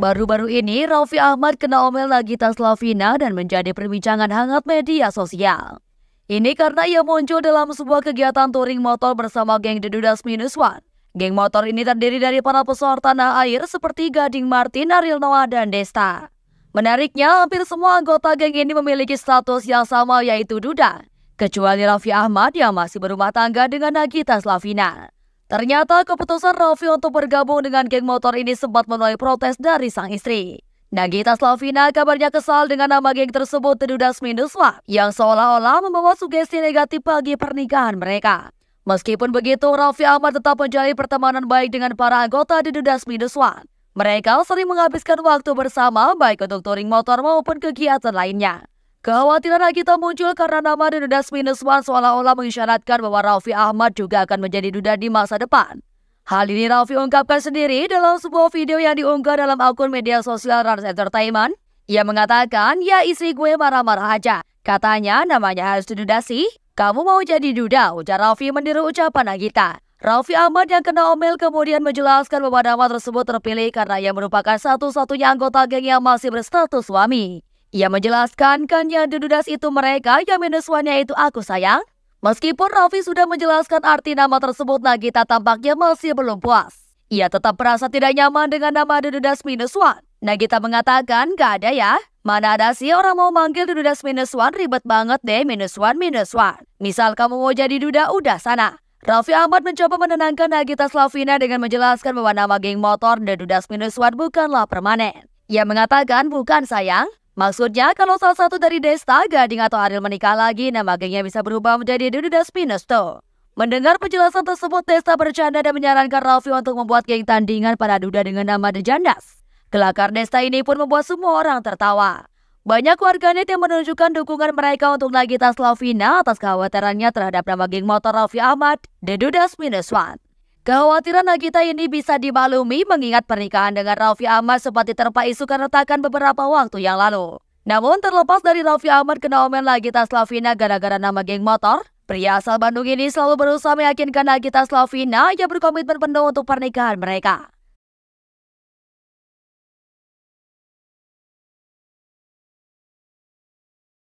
Baru-baru ini, Raffi Ahmad kena omel Nagita Slavina dan menjadi perbincangan hangat media sosial. Ini karena ia muncul dalam sebuah kegiatan touring motor bersama geng The Dudas Minus One. Geng motor ini terdiri dari para pesohor tanah air seperti Gading Martin, Ariel Noah, dan Desta. Menariknya, hampir semua anggota geng ini memiliki status yang sama yaitu duda. Kecuali Raffi Ahmad yang masih berumah tangga dengan Nagita Slavina. Ternyata keputusan Raffi untuk bergabung dengan geng motor ini sempat menuai protes dari sang istri. Nagita Slavina kabarnya kesal dengan nama geng tersebut Tedudas Minuswa yang seolah-olah membawa sugesti negatif bagi pernikahan mereka. Meskipun begitu, Raffi Ahmad tetap menjalin pertemanan baik dengan para anggota Tedudas Minuswa. Mereka sering menghabiskan waktu bersama baik untuk touring motor maupun kegiatan lainnya. Kekhawatiran Agita muncul karena nama Minus One seolah-olah mengisyaratkan bahwa Raffi Ahmad juga akan menjadi duda di masa depan. Hal ini Raffi ungkapkan sendiri dalam sebuah video yang diunggah dalam akun media sosial Rans Entertainment. Ia mengatakan, ya istri gue marah-marah aja. Katanya namanya harus didudasi. Kamu mau jadi duda, ujar Raffi meniru ucapan Agita. Raffi Ahmad yang kena omel kemudian menjelaskan bahwa nama tersebut terpilih karena ia merupakan satu-satunya anggota geng yang masih berstatus suami. Ia menjelaskan kan yang didudas itu mereka yang minus one-nya itu aku sayang. Meskipun Raffi sudah menjelaskan arti nama tersebut Nagita tampaknya masih belum puas. Ia tetap merasa tidak nyaman dengan nama didudas minus one. Nagita mengatakan gak ada ya. Mana ada sih orang mau manggil didudas minus one ribet banget deh minus one minus one. Misal kamu mau jadi duda udah sana. Raffi Ahmad mencoba menenangkan Nagita Slavina dengan menjelaskan bahwa nama geng motor The Dudas Minus One bukanlah permanen. Ia mengatakan bukan sayang, Maksudnya kalau salah satu dari Desta, Gading atau Ariel menikah lagi, nama gengnya bisa berubah menjadi Dududas Pinesto. Mendengar penjelasan tersebut, Desta bercanda dan menyarankan Ralfi untuk membuat geng tandingan pada Duda dengan nama The Jandas. Kelakar Desta ini pun membuat semua orang tertawa. Banyak warganet yang menunjukkan dukungan mereka untuk Nagita Slavina atas kekhawatirannya terhadap nama geng motor Ralfi Ahmad, The Dudas Minus One. Kekhawatiran Nagita ini bisa dimaklumi mengingat pernikahan dengan Raffi Ahmad sempat diterpa isu keretakan beberapa waktu yang lalu. Namun terlepas dari Raffi Ahmad kena omen Nagita Slavina gara-gara nama geng motor, pria asal Bandung ini selalu berusaha meyakinkan Nagita Slavina yang berkomitmen penuh untuk pernikahan mereka.